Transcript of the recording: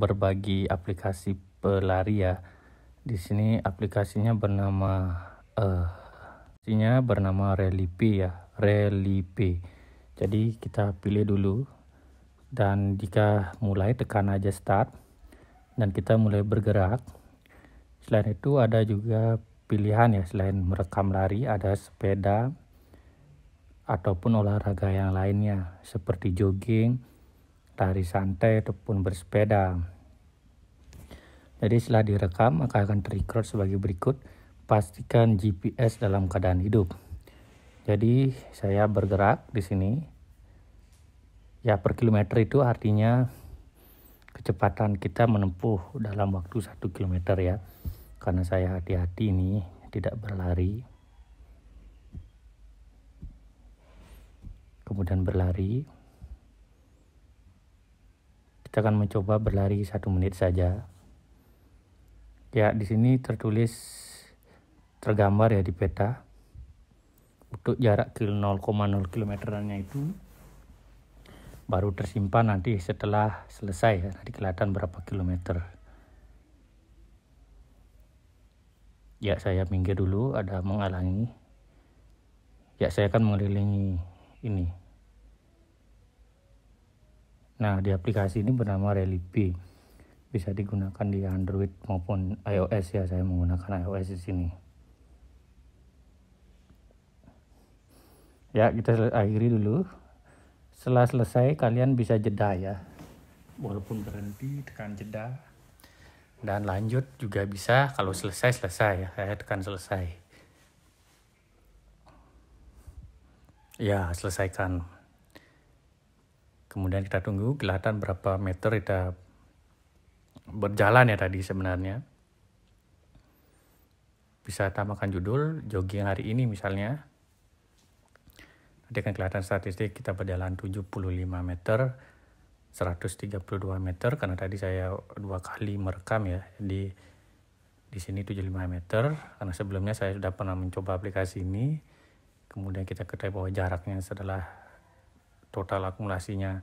berbagi aplikasi pelari ya. Di sini aplikasinya bernama eh uh, bernama Relipi ya, Relipi. Jadi kita pilih dulu dan jika mulai tekan aja start dan kita mulai bergerak. Selain itu ada juga pilihan ya selain merekam lari ada sepeda ataupun olahraga yang lainnya seperti jogging Tari santai ataupun bersepeda. Jadi setelah direkam maka akan terrecord sebagai berikut. Pastikan GPS dalam keadaan hidup. Jadi saya bergerak di sini. Ya per kilometer itu artinya kecepatan kita menempuh dalam waktu 1 kilometer ya. Karena saya hati-hati ini tidak berlari. Kemudian berlari. Kita akan mencoba berlari satu menit saja. Ya, di sini tertulis tergambar ya di peta. Untuk jarak 0,0 kilometerannya itu baru tersimpan nanti setelah selesai ya. Nanti kelihatan berapa kilometer. Ya, saya minggir dulu, ada menghalangi. Ya, saya akan mengelilingi ini. Nah, di aplikasi ini bernama Relipi. Bisa digunakan di Android maupun iOS ya. Saya menggunakan iOS di sini. Ya, kita akhiri dulu. Setelah selesai kalian bisa jeda ya. Walaupun berhenti tekan jeda dan lanjut juga bisa kalau selesai selesai ya. Saya tekan selesai. Ya, selesaikan. Kemudian kita tunggu kelihatan berapa meter kita berjalan ya tadi sebenarnya. Bisa tambahkan judul jogging hari ini misalnya. Nanti akan kelihatan statistik kita berjalan 75 meter, 132 meter karena tadi saya dua kali merekam ya. di di sini 75 meter karena sebelumnya saya sudah pernah mencoba aplikasi ini. Kemudian kita ketahui bahwa jaraknya setelah total akumulasinya